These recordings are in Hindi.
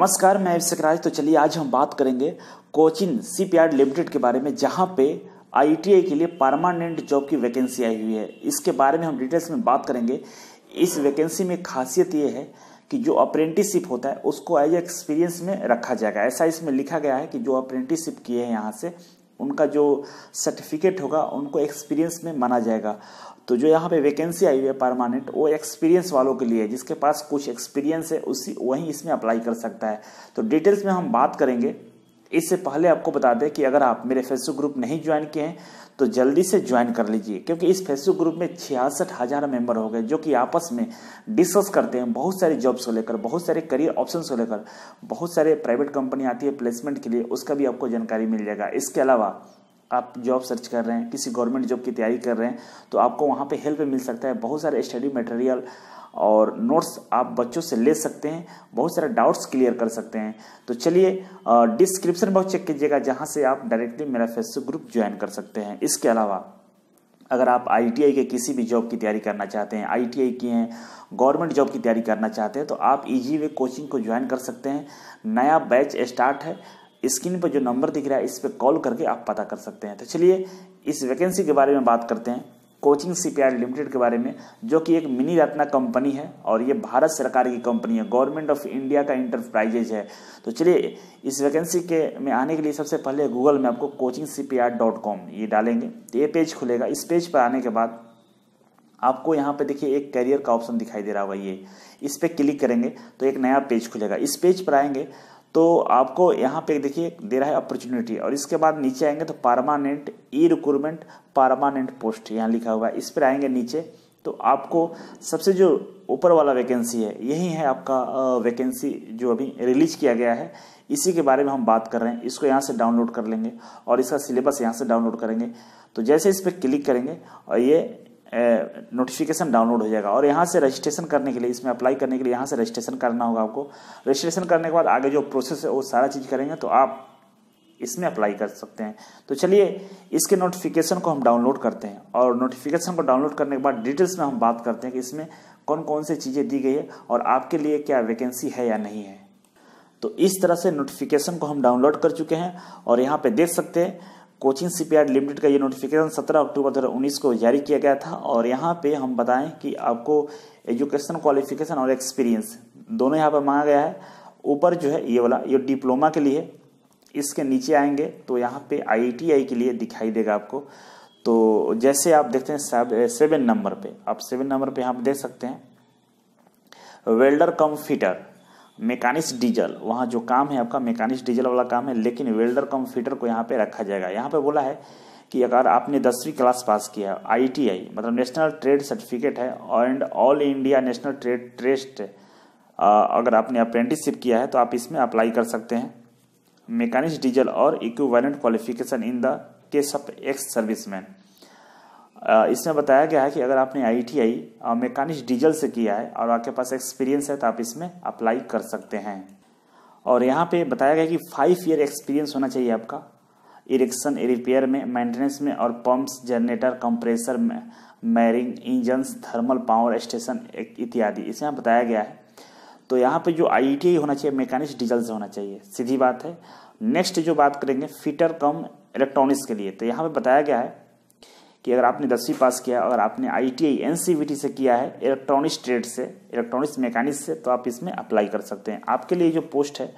नमस्कार मैं अभिषेक राज तो चलिए आज हम बात करेंगे कोचिन सीपीआर लिमिटेड के बारे में जहां पे आईटीआई के लिए परमानेंट जॉब की वैकेंसी आई हुई है इसके बारे में हम डिटेल्स में बात करेंगे इस वैकेंसी में खासियत ये है कि जो अप्रेंटिसशिप होता है उसको एज एक्सपीरियंस में रखा जाएगा ऐसा इसमें लिखा गया है कि जो अप्रेंटिसशिप किए हैं यहाँ से उनका जो सर्टिफिकेट होगा उनको एक्सपीरियंस में माना जाएगा तो जो यहाँ पे वैकेंसी आई हुई है परमानेंट वो एक्सपीरियंस वालों के लिए जिसके पास कुछ एक्सपीरियंस है उसी वहीं इसमें अप्लाई कर सकता है तो डिटेल्स में हम बात करेंगे इससे पहले आपको बता दें कि अगर आप मेरे फेसबुक ग्रुप नहीं ज्वाइन किए हैं तो जल्दी से ज्वाइन कर लीजिए क्योंकि इस फेसबुक ग्रुप में छियासठ हज़ार मेंबर हो गए जो कि आपस में डिस्कस करते हैं बहुत सारी जॉब्स को लेकर बहुत सारे करियर ऑप्शन को लेकर बहुत सारे प्राइवेट कंपनी आती है प्लेसमेंट के लिए उसका भी आपको जानकारी मिल जाएगा इसके अलावा आप जॉब सर्च कर रहे हैं किसी गवर्नमेंट जॉब की तैयारी कर रहे हैं तो आपको वहाँ पे हेल्प मिल सकता है बहुत सारे स्टडी मटेरियल और नोट्स आप बच्चों से ले सकते हैं बहुत सारे डाउट्स क्लियर कर सकते हैं तो चलिए डिस्क्रिप्शन बॉक्स चेक कीजिएगा जहाँ से आप डायरेक्टली मेरा फेसबुक ग्रुप ज्वाइन कर सकते हैं इसके अलावा अगर आप आईटीआई के किसी भी जॉब की तैयारी करना चाहते हैं आईटीआई की हैं गवर्नमेंट जॉब की तैयारी करना चाहते हैं तो आप इजी वे कोचिंग को ज्वाइन कर सकते हैं नया बैच स्टार्ट है स्क्रीन पर जो नंबर दिख रहा है इस पर कॉल करके आप पता कर सकते हैं तो चलिए इस वैकेंसी के बारे में बात करते हैं कोचिंग सीपीआर लिमिटेड के बारे में जो कि एक मिनी रत्ना कंपनी है और ये भारत सरकार की कंपनी है गवर्नमेंट ऑफ इंडिया का इंटरप्राइजेज है तो चलिए इस वैकेंसी के में आने के लिए सबसे पहले गूगल में आपको कोचिंग सी ये डालेंगे तो ये पेज खुलेगा इस पेज पर आने के बाद आपको यहाँ पे देखिए एक करियर का ऑप्शन दिखाई दे रहा होगा ये इस पर क्लिक करेंगे तो एक नया पेज खुलेगा इस पेज पर आएंगे तो आपको यहाँ पे देखिए दे रहा है अपॉर्चुनिटी और इसके बाद नीचे आएंगे तो permanent e recruitment permanent post यहाँ लिखा हुआ है इस पर आएंगे नीचे तो आपको सबसे जो ऊपर वाला वैकेंसी है यही है आपका वैकेंसी जो अभी रिलीज किया गया है इसी के बारे में हम बात कर रहे हैं इसको यहाँ से डाउनलोड कर लेंगे और इसका सिलेबस यहाँ से डाउनलोड करेंगे तो जैसे इस पर क्लिक करेंगे और ये नोटिफिकेशन डाउनलोड हो जाएगा और यहाँ से रजिस्ट्रेशन करने के लिए इसमें अप्लाई करने के लिए यहाँ से रजिस्ट्रेशन करना होगा आपको रजिस्ट्रेशन करने के बाद आगे जो प्रोसेस है वो सारा चीज़ करेंगे तो आप इसमें अप्लाई कर सकते हैं तो चलिए इसके नोटिफिकेशन को हम डाउनलोड करते हैं और नोटिफिकेशन को डाउनलोड करने के बाद डिटेल्स में हम बात करते हैं कि इसमें कौन कौन सी चीज़ें दी गई है और आपके लिए क्या वैकेंसी है या नहीं है तो इस तरह से नोटिफिकेशन को हम डाउनलोड कर चुके हैं और यहाँ पे देख सकते हैं कोचिंग सीपीआर लिमिटेड का ये नोटिफिकेशन 17 अक्टूबर 2019 को जारी किया गया था और यहाँ पे हम बताएं कि आपको एजुकेशन क्वालिफिकेशन और एक्सपीरियंस दोनों यहाँ पर मांगा गया है ऊपर जो है ये वाला ये डिप्लोमा के लिए इसके नीचे आएंगे तो यहाँ पे आईटीआई के लिए दिखाई देगा आपको तो जैसे आप देखते हैं सेवन नंबर पर आप सेवन नंबर पर यहाँ देख सकते हैं welder cum fitter machinist diesel वहाँ जो काम है आपका मैकानिस्ट डीजल वाला काम है लेकिन वेल्डर कम फिटर को यहाँ पे रखा जाएगा यहाँ पे बोला है कि अगर आपने दसवीं क्लास पास किया मतलब है आईटीआई मतलब नेशनल ट्रेड सर्टिफिकेट है and all India national trade test अगर आपने अप्रेंटिसशिप किया है तो आप इसमें अप्लाई कर सकते हैं मैकानिस्ट डीजल और equivalent qualification in the case of ex serviceman इसमें बताया गया है कि अगर आपने I T I mechanic diesel से किया है और आपके पास एक्सपीरियंस है तो आप इसमें अप्लाई कर सकते हैं और यहाँ पे बताया गया कि फाइव ईयर एक्सपीरियंस होना चाहिए आपका इरेक्शन रिपेयर में मेंटेनेंस में और पंप्स जनरेटर कंप्रेसर में marine engines thermal power station इत्यादि इसमें बताया गया है तो यहाँ पे जो आई होना चाहिए मेकानिक डीजल से होना चाहिए सीधी बात है नेक्स्ट जो बात करेंगे फिटर कम इलेक्ट्रॉनिक्स के लिए तो यहाँ पे बताया गया है कि अगर आपने दसवीं पास किया अगर आपने I T I N C V T से किया है इलेक्ट्रॉनिक्स ट्रेड से इलेक्ट्रॉनिक्स मैकेनिक्स से तो आप इसमें अप्लाई कर सकते हैं आपके लिए जो पोस्ट है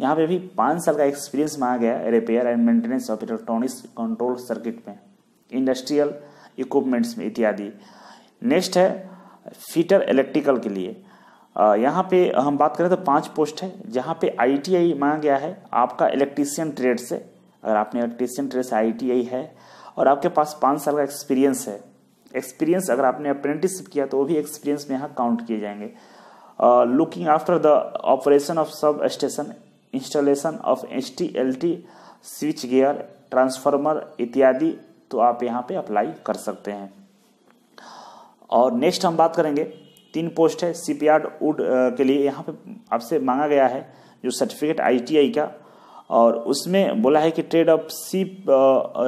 यहाँ पे भी पाँच साल का एक्सपीरियंस मांगा गया है repair and maintenance of electronics control circuit में इंडस्ट्रियल इक्विपमेंट्स में इत्यादि नेक्स्ट है फीटर इलेक्ट्रिकल के लिए यहाँ पे हम बात करें तो पांच पोस्ट है जहाँ पे आई मांगा गया है आपका इलेक्ट्रीशियन ट्रेड से अगर आपने इलेक्ट्रीशियन ट्रेड से आई है और आपके पास पाँच साल का एक्सपीरियंस है एक्सपीरियंस अगर आपने अप्रेंटिसशिप किया तो वो भी एक्सपीरियंस में यहाँ काउंट किए जाएंगे looking after the operation of sub station installation of H T L T switch gear transformer इत्यादि तो आप यहाँ पे अप्लाई कर सकते हैं और नेक्स्ट हम बात करेंगे तीन पोस्ट है सीपीआर वुड के लिए यहाँ पे आपसे मांगा गया है जो सर्टिफिकेट आईटीआई का और उसमें बोला है कि trade of 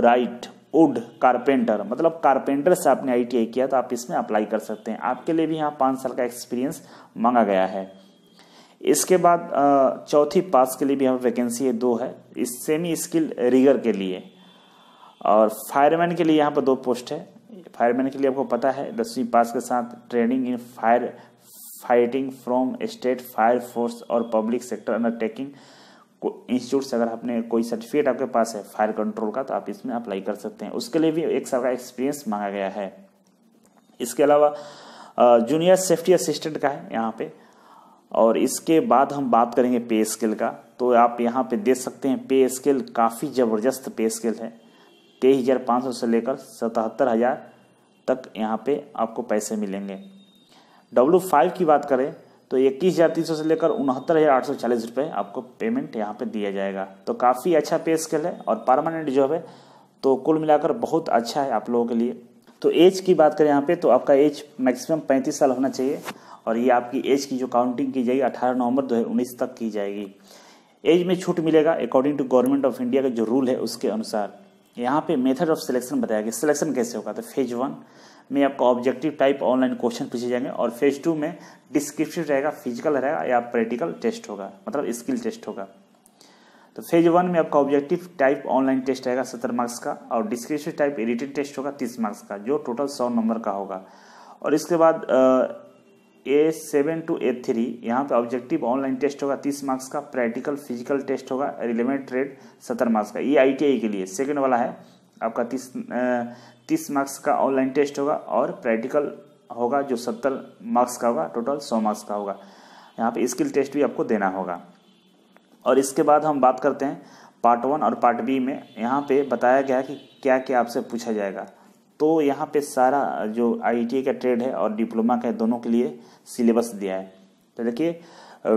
shipwright wood carpenter मतलब कारपेंटर से आपने आईटीआई किया तो आप इसमें अप्लाई कर सकते हैं आपके लिए भी यहाँ पाँच साल का एक्सपीरियंस मांगा गया है इसके बाद चौथी पास के लिए भी यहाँ वैकेंसी है दो है इस सेमी स्किल रिगर के लिए और फायरमैन के लिए यहाँ पर दो पोस्ट है फायरमैन के लिए आपको पता है दसवीं पास के साथ training in fire fighting from state fire force और पब्लिक सेक्टर अंडरटेकिंग इंस्टीट्यूट से अगर आपने कोई सर्टिफिकेट आपके पास है फायर कंट्रोल का तो आप इसमें अप्लाई कर सकते हैं उसके लिए भी एक साल का एक्सपीरियंस मांगा गया है इसके अलावा जूनियर सेफ्टी असिस्टेंट का है यहाँ पे और इसके बाद हम बात करेंगे पे स्केल का तो आप यहाँ पे देख सकते हैं पे स्केल काफ़ी ज़बरदस्त पे स्केल है तेईस हज़ार पाँच सौ से लेकर सतहत्तर हज़ार तक यहाँ पे आपको पैसे मिलेंगे डब्ल्यू फाइव की बात करें तो इक्कीस हज़ार तीन सौ से लेकर उनहत्तर हज़ार आठ सौ चालीस रुपये आपको पेमेंट यहाँ पे दिया जाएगा तो काफ़ी अच्छा पे स्केल है और परमानेंट जॉब है तो कुल मिलाकर बहुत अच्छा है आप लोगों के लिए तो एज की बात करें यहाँ पे तो आपका एज मैक्सिमम पैंतीस साल होना चाहिए और ये आपकी एज की जो काउंटिंग की जाएगी अठारह नवंबर दो हज़ार उन्नीस तक की जाएगी एज में छूट मिलेगा according to government of India का जो रूल है उसके अनुसार यहाँ पे मेथड ऑफ सिलेक्शन बताया गया सिलेक्शन कैसे होगा तो फेज वन में आपको ऑब्जेक्टिव टाइप ऑनलाइन क्वेश्चन पूछे जाएंगे और फेज टू में डिस्क्रिप्शन रहेगा फिजिकल रहेगा या प्रैक्टिकल टेस्ट होगा मतलब स्किल टेस्ट होगा तो फेज वन में आपका ऑब्जेक्टिव टाइप ऑनलाइन टेस्ट रहेगा सत्तर मार्क्स का और डिस्क्रिप्शन टाइप एडिटेड टेस्ट होगा तीस मार्क्स का जो टोटल सौ नंबर का होगा और इसके बाद A seven to A three यहाँ पर ऑब्जेक्टिव ऑनलाइन टेस्ट होगा तीस मार्क्स का प्रैक्टिकल फिजिकल टेस्ट होगा रिलेवेंट ट्रेड सत्तर मार्क्स का ये आईटीआई के लिए सेकंड वाला है आपका तीस तीस मार्क्स का ऑनलाइन टेस्ट होगा और प्रैक्टिकल होगा जो सत्तर मार्क्स का होगा टोटल सौ मार्क्स का होगा यहाँ पे स्किल टेस्ट भी आपको देना होगा और इसके बाद हम बात करते हैं पार्ट वन और पार्ट बी में यहाँ पे बताया गया है कि क्या क्या आपसे पूछा जाएगा तो यहाँ पे सारा जो आई e का ट्रेड है और डिप्लोमा का है दोनों के लिए सिलेबस दिया है तो देखिए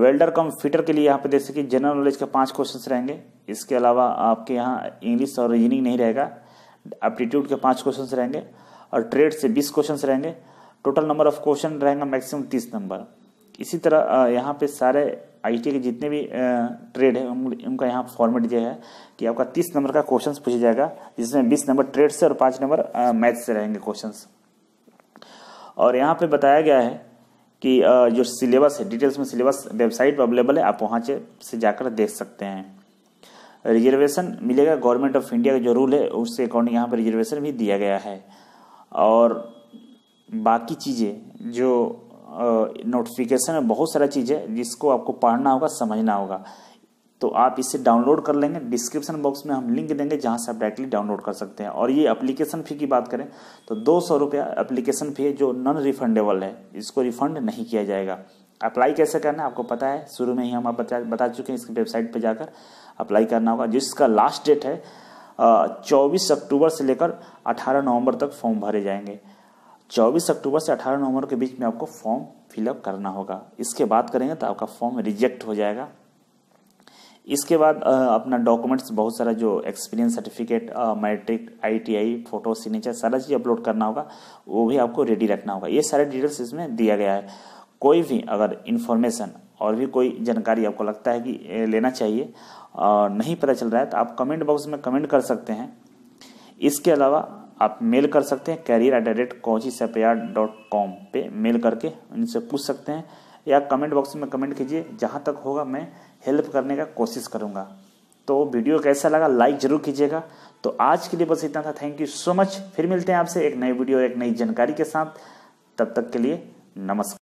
वेल्डर कम फिटर के लिए यहाँ पे देख सकिए जनरल नॉलेज के पांच क्वेश्चन रहेंगे इसके अलावा आपके यहाँ इंग्लिश और रीजनिंग नहीं रहेगा एप्टीट्यूड के पांच क्वेश्चन रहेंगे और ट्रेड से बीस क्वेश्चन रहेंगे टोटल नंबर ऑफ क्वेश्चन रहेगा मैक्सिमम तीस नंबर इसी तरह यहाँ पे सारे आई के जितने भी ट्रेड है उनका यहाँ फॉर्मेट यह है कि आपका तीस नंबर का क्वेश्चन पूछा जाएगा जिसमें बीस नंबर ट्रेड से और पाँच नंबर मैथ से रहेंगे क्वेश्चन और यहाँ पे बताया गया है कि जो सिलेबस है डिटेल्स में सिलेबस वेबसाइट पर अवेलेबल है आप वहाँ से जाकर देख सकते हैं रिजर्वेशन मिलेगा गवर्नमेंट ऑफ इंडिया का जो रूल है उसके अकॉर्डिंग यहाँ पर रिजर्वेशन भी दिया गया है और बाकी चीज़ें जो नोटिफिकेशन में बहुत सारा चीज़ है जिसको आपको पढ़ना होगा समझना होगा तो आप इसे डाउनलोड कर लेंगे डिस्क्रिप्शन बॉक्स में हम लिंक देंगे जहाँ से आप डायरेक्टली डाउनलोड कर सकते हैं और ये एप्लीकेशन फ़ी की बात करें तो दो सौ रुपया अप्लीकेशन फ़ी है जो नॉन रिफंडेबल है इसको रिफंड नहीं किया जाएगा अप्लाई कैसे करना है आपको पता है शुरू में ही हम आप बता बता चुके हैं इसकी वेबसाइट पर जाकर अप्लाई करना होगा जिसका लास्ट डेट है चौबीस अक्टूबर से लेकर अठारह नवंबर तक फॉर्म भरे जाएंगे 24 अक्टूबर से 18 नवंबर के बीच में आपको फॉर्म फिलअप करना होगा इसके बाद करेंगे तो आपका फॉर्म रिजेक्ट हो जाएगा इसके बाद अपना डॉक्यूमेंट्स बहुत सारा जो experience certificate matric ITI photo signature सारा चीज़ अपलोड करना होगा वो भी आपको रेडी रखना होगा ये सारे डिटेल्स इसमें दिया गया है कोई भी अगर इन्फॉर्मेशन और भी कोई जानकारी आपको लगता है कि लेना चाहिए और नहीं पता चल रहा है तो आप कमेंट बॉक्स में कमेंट कर सकते हैं इसके अलावा आप मेल कर सकते हैं career at the rate Kochi shipyard dot com पर मेल करके उनसे पूछ सकते हैं या कमेंट बॉक्स में कमेंट कीजिए जहाँ तक होगा मैं हेल्प करने का कोशिश करूँगा तो वीडियो कैसा लगा लाइक ज़रूर कीजिएगा तो आज के लिए बस इतना था थैंक यू सो मच फिर मिलते हैं आपसे एक नई वीडियो एक नई जानकारी के साथ तब तक के लिए नमस्कार